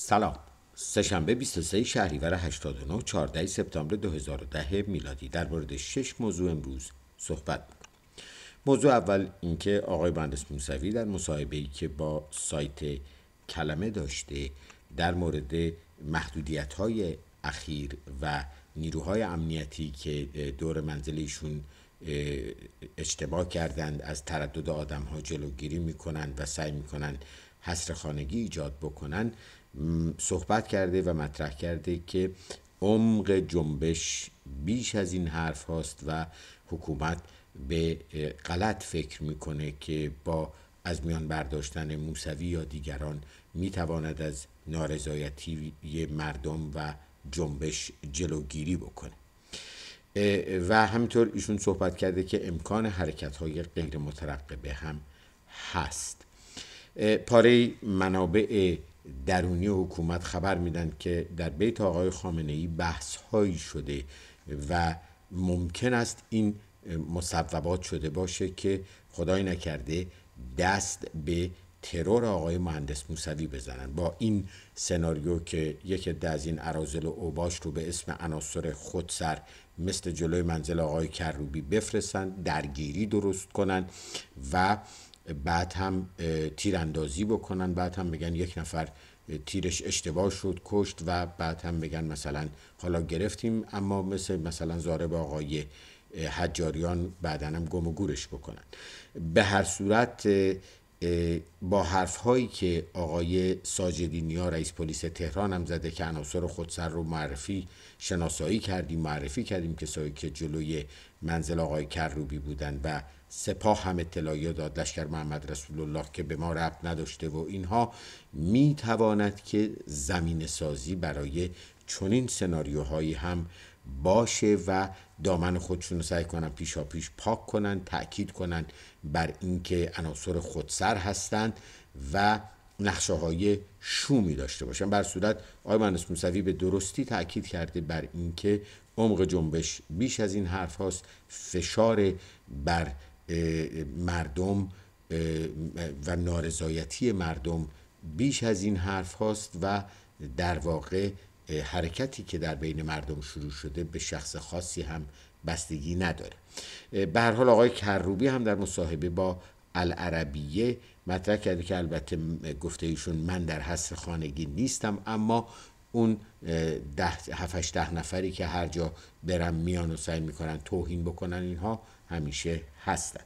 سلام سهشنبه 23 شهریور 89 14 سپتامبر 2010 میلادی در مورد شش موضوع امروز صحبت موضوع اول اینکه آقای مهندس موسوی در ای که با سایت کلمه داشته در مورد محدودیت های اخیر و نیروهای امنیتی که دور منزل ایشون اشتباه کردند از تردد آدم ها جلوگیری میکنند و سعی میکنند حسر خانگی ایجاد بکنن صحبت کرده و مطرح کرده که عمق جنبش بیش از این حرف هاست و حکومت به غلط فکر میکنه که با از میان برداشتن موسوی یا دیگران میتواند از نارضایتی مردم و جنبش جلوگیری بکنه و همینطور ایشون صحبت کرده که امکان حرکت های غیر به هم هست پاره منابع درونی حکومت خبر میدن که در بیت آقای خامنه ای بحث هایی شده و ممکن است این مصوبات شده باشه که خدای نکرده دست به ترور آقای مهندس موسوی بزنن با این سناریو که یکی از این عرازل و اوباش رو به اسم عناصر خودسر مثل جلوی منزل آقای کروبی بفرستن درگیری درست کنن و بعد هم تیراندازی بکنن بعد هم بگن یک نفر تیرش اشتباه شد کشت و بعد هم بگن مثلا حالا گرفتیم اما مثل مثلا زارب آقای حجاریان بعد هم گم و گورش بکنن به هر صورت با حرف هایی که آقای ساجدی رئیس پلیس تهران هم زده که عناصر خودسر رو معرفی شناسایی کردیم معرفی کردیم کسایی که جلوی منزل آقای کروبی بودن و سپاه هم اطلاعی داد لشکر محمد رسول الله که به ما ربط نداشته و اینها می که زمین سازی برای چنین سناریوهایی هم باشه و دامن خودشون رو سعی کنن پیشا پیش پاک کنن تاکید کنن بر اینکه عناصر خودسر هستند و نقشه های شومی داشته باشن بر صورت آقای مهندس موسوی به درستی تاکید کرده بر اینکه عمق جنبش بیش از این حرف هاست فشار بر مردم و نارضایتی مردم بیش از این حرف هاست و در واقع حرکتی که در بین مردم شروع شده به شخص خاصی هم بستگی نداره به هر حال آقای کروبی هم در مصاحبه با العربیه مطرح کرده که البته گفته ایشون من در حس خانگی نیستم اما اون ده هفتش ده نفری که هر جا برن میان و سعی میکنن توهین بکنن اینها همیشه هستن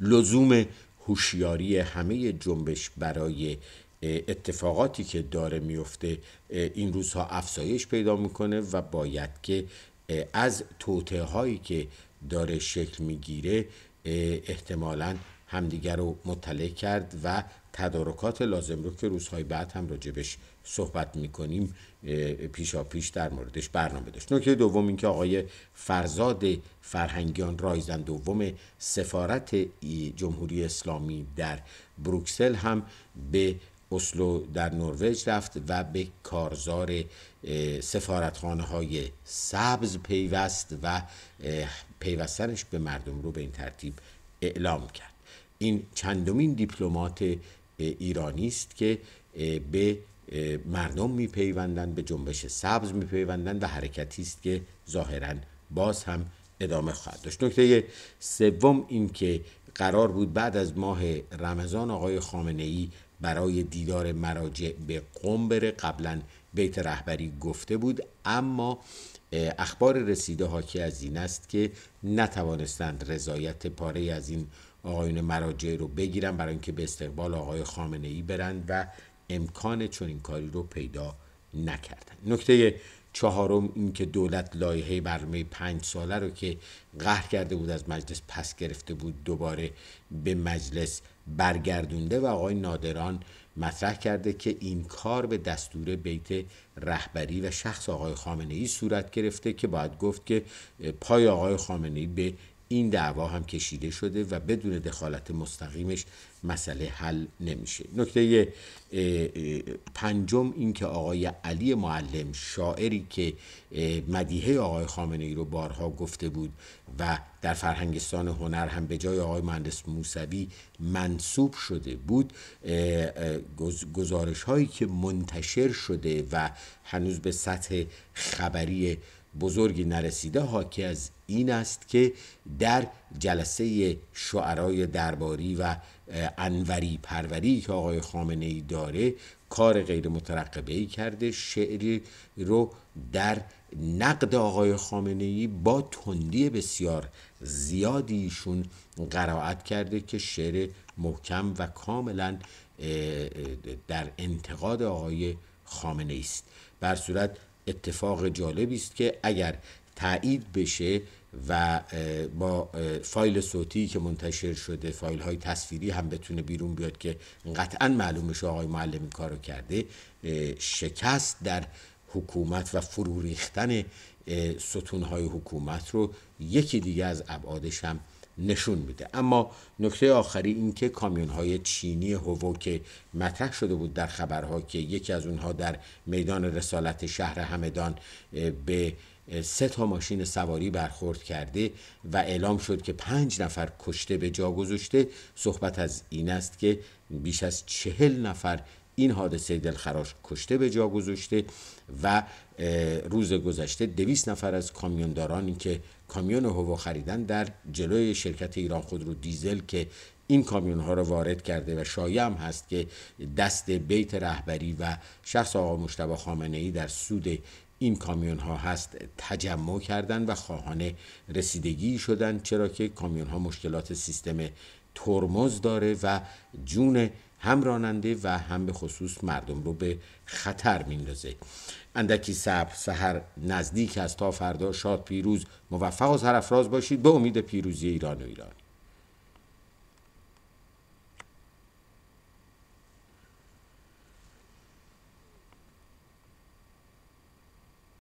لزوم هوشیاری همه جنبش برای اتفاقاتی که داره میفته این روزها افزایش پیدا میکنه و باید که از توته هایی که داره شکل میگیره احتمالا همدیگر رو مطلع کرد و تدارکات لازم رو که روزهای بعد هم راجبش صحبت میکنیم پیشا پیش در موردش برنامه داشت نکته دوم اینکه آقای فرزاد فرهنگیان رایزن دوم سفارت جمهوری اسلامی در بروکسل هم به اسلو در نروژ رفت و به کارزار سفارتخانه های سبز پیوست و پیوستنش به مردم رو به این ترتیب اعلام کرد این چندمین دیپلمات ایرانی است که به مردم میپیوندند به جنبش سبز میپیوندند و حرکتی است که ظاهرا باز هم ادامه خواهد داشت نکته سوم این که قرار بود بعد از ماه رمضان آقای خامنه ای برای دیدار مراجع به قم بره قبلا بیت رهبری گفته بود اما اخبار رسیده که از این است که نتوانستند رضایت پاره از این آقایون مراجع رو بگیرن برای اینکه به استقبال آقای خامنه ای برن و امکان چنین کاری رو پیدا نکردن نکته چهارم اینکه دولت لایحه برنامه پنج ساله رو که قهر کرده بود از مجلس پس گرفته بود دوباره به مجلس برگردونده و آقای نادران مطرح کرده که این کار به دستور بیت رهبری و شخص آقای خامنه ای صورت گرفته که باید گفت که پای آقای خامنه ای به این دعوا هم کشیده شده و بدون دخالت مستقیمش مسئله حل نمیشه نکته پنجم این که آقای علی معلم شاعری که مدیحه آقای خامنه ای رو بارها گفته بود و در فرهنگستان هنر هم به جای آقای مهندس موسوی منصوب شده بود گزارش هایی که منتشر شده و هنوز به سطح خبری بزرگی نرسیده حاکی از این است که در جلسه شعرای درباری و انوری پروری که آقای خامنه ای داره کار غیر مترقبه ای کرده شعری رو در نقد آقای خامنه ای با تندی بسیار زیادیشون قرائت کرده که شعر محکم و کاملا در انتقاد آقای خامنه است بر صورت اتفاق جالبی است که اگر تایید بشه و با فایل صوتی که منتشر شده فایل های تصویری هم بتونه بیرون بیاد که قطعا معلوم شه آقای معلم این کارو کرده شکست در حکومت و فروریختن ریختن ستون های حکومت رو یکی دیگه از ابعادش هم نشون میده اما نکته آخری اینکه کامیون های چینی هوو که مطرح شده بود در خبرها که یکی از اونها در میدان رسالت شهر همدان به سه تا ماشین سواری برخورد کرده و اعلام شد که پنج نفر کشته به جا گذاشته صحبت از این است که بیش از چهل نفر این حادثه دلخراش کشته به جا گذاشته و روز گذشته دویست نفر از کامیوندارانی که کامیون هوا خریدن در جلوی شرکت ایران خودرو دیزل که این کامیون ها رو وارد کرده و شایع هم هست که دست بیت رهبری و شخص آقا مشتبه خامنه ای در سود این کامیون ها هست تجمع کردن و خواهان رسیدگی شدن چرا که کامیون ها مشکلات سیستم ترمز داره و جون هم راننده و هم به خصوص مردم رو به خطر میندازه اندکی صبر سهر نزدیک است تا فردا شاد پیروز موفق و سرافراز باشید به امید پیروزی ایران و ایران